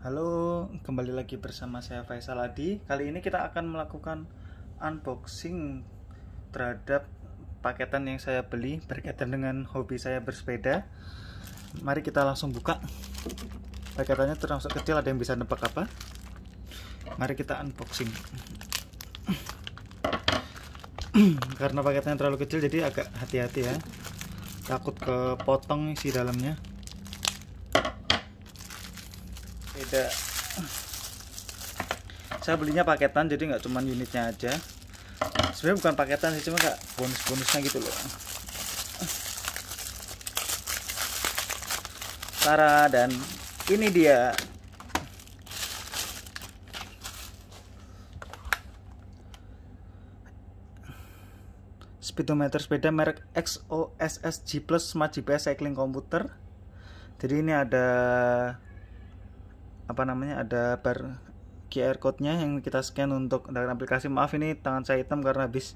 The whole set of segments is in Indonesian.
Halo, kembali lagi bersama saya Faisal Adi. Kali ini kita akan melakukan unboxing terhadap paketan yang saya beli berkaitan dengan hobi saya bersepeda. Mari kita langsung buka. Paketannya termasuk kecil, ada yang bisa nebak apa? Mari kita unboxing. Karena paketnya terlalu kecil jadi agak hati-hati ya. Takut kepotong isi dalamnya beda saya belinya paketan jadi nggak cuman unitnya aja sebenarnya bukan paketan sih cuma kayak bonus-bonusnya gitu loh Tara dan ini dia speedometer sepeda merek XOSS G Plus Smart GPS Cycling Computer jadi ini ada apa namanya ada bar QR code-nya yang kita scan untuk kendaraan aplikasi maaf ini tangan saya hitam karena habis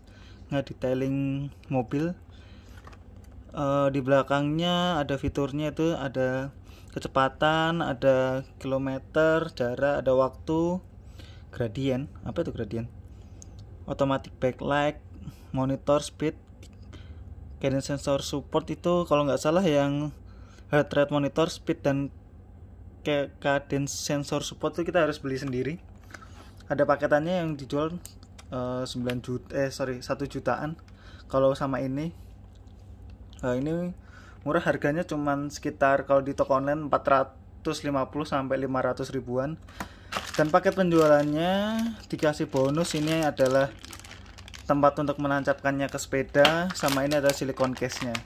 ngedetailing mobil uh, di belakangnya ada fiturnya itu ada kecepatan ada kilometer jarak ada waktu gradien apa itu gradien automatic backlight monitor speed cadence sensor support itu kalau nggak salah yang heart rate monitor speed dan kayak kaden sensor support tuh kita harus beli sendiri ada paketannya yang dijual uh, 9 juta eh sorry 1 jutaan kalau sama ini uh, ini murah harganya cuman sekitar kalau di toko online 450 sampai 500 ribuan dan paket penjualannya dikasih bonus ini adalah tempat untuk menancapkannya ke sepeda sama ini ada silikon case nya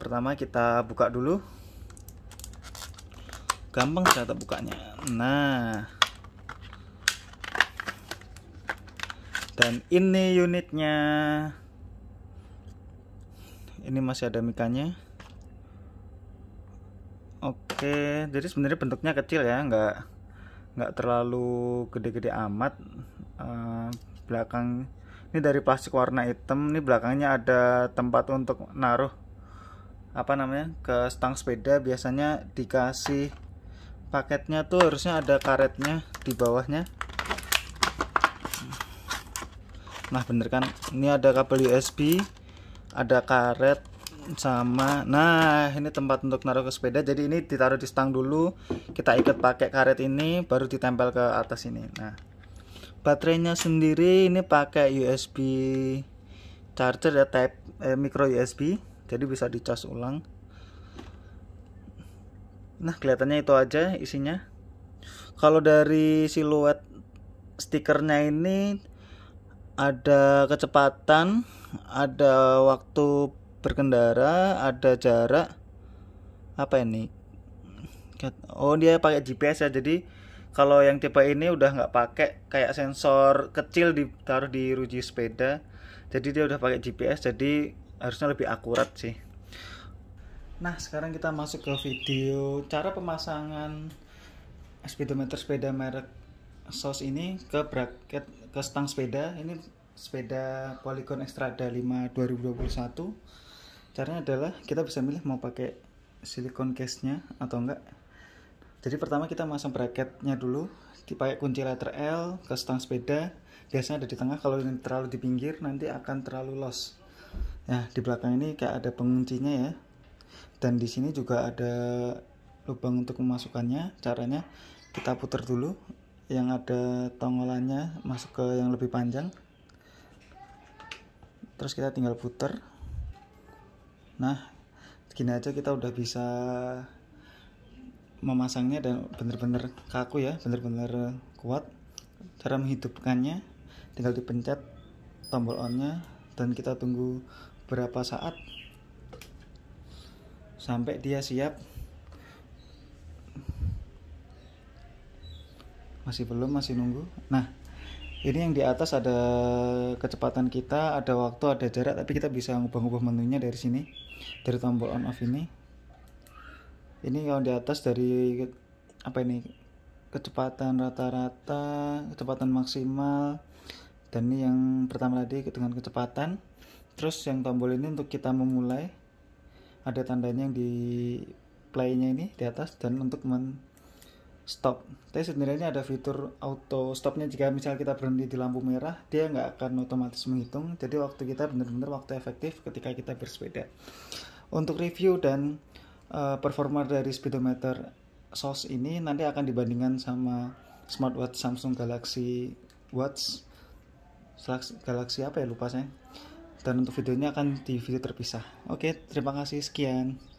pertama kita buka dulu gampang cara bukanya nah dan ini unitnya ini masih ada mikanya oke jadi sebenarnya bentuknya kecil ya nggak nggak terlalu gede-gede amat uh, belakang ini dari plastik warna hitam ini belakangnya ada tempat untuk naruh apa namanya ke stang sepeda biasanya dikasih paketnya tuh harusnya ada karetnya di bawahnya nah bener kan ini ada kabel USB ada karet sama nah ini tempat untuk naruh ke sepeda jadi ini ditaruh di stang dulu kita ikat pakai karet ini baru ditempel ke atas ini nah baterainya sendiri ini pakai USB charger ya type eh, micro USB jadi bisa dicas ulang Nah, kelihatannya itu aja isinya. Kalau dari siluet stikernya ini ada kecepatan, ada waktu berkendara, ada jarak. Apa ini? Oh, dia pakai GPS ya. Jadi kalau yang tipe ini udah nggak pakai kayak sensor kecil ditaruh di ruji sepeda. Jadi dia udah pakai GPS, jadi harusnya lebih akurat sih. Nah, sekarang kita masuk ke video cara pemasangan speedometer sepeda merek SOS ini ke bracket ke stang sepeda. Ini sepeda Polygon Extrada 5 2021. Caranya adalah kita bisa milih mau pakai silikon case-nya atau enggak. Jadi pertama kita masang bracketnya dulu, dipakai kunci letter L ke stang sepeda. Biasanya ada di tengah, kalau ini terlalu di pinggir nanti akan terlalu los. ya di belakang ini kayak ada penguncinya ya dan di sini juga ada lubang untuk memasukkannya caranya kita putar dulu yang ada tongolannya masuk ke yang lebih panjang terus kita tinggal putar nah gini aja kita udah bisa memasangnya dan bener-bener kaku ya bener-bener kuat cara menghidupkannya tinggal dipencet tombol onnya dan kita tunggu berapa saat sampai dia siap masih belum masih nunggu nah ini yang di atas ada kecepatan kita ada waktu ada jarak tapi kita bisa ngubah-ngubah menunya dari sini dari tombol on off ini ini yang di atas dari apa ini kecepatan rata-rata kecepatan maksimal dan ini yang pertama tadi dengan kecepatan terus yang tombol ini untuk kita memulai ada tandanya yang di playnya ini di atas dan untuk men stop. Tapi sebenarnya ada fitur auto stopnya jika misal kita berhenti di lampu merah, dia nggak akan otomatis menghitung. Jadi waktu kita benar-benar waktu efektif ketika kita bersepeda. Untuk review dan uh, performa dari speedometer SOS ini nanti akan dibandingkan sama smartwatch Samsung Galaxy Watch Galaxy apa ya lupa saya dan untuk videonya akan di video terpisah. Oke, terima kasih sekian.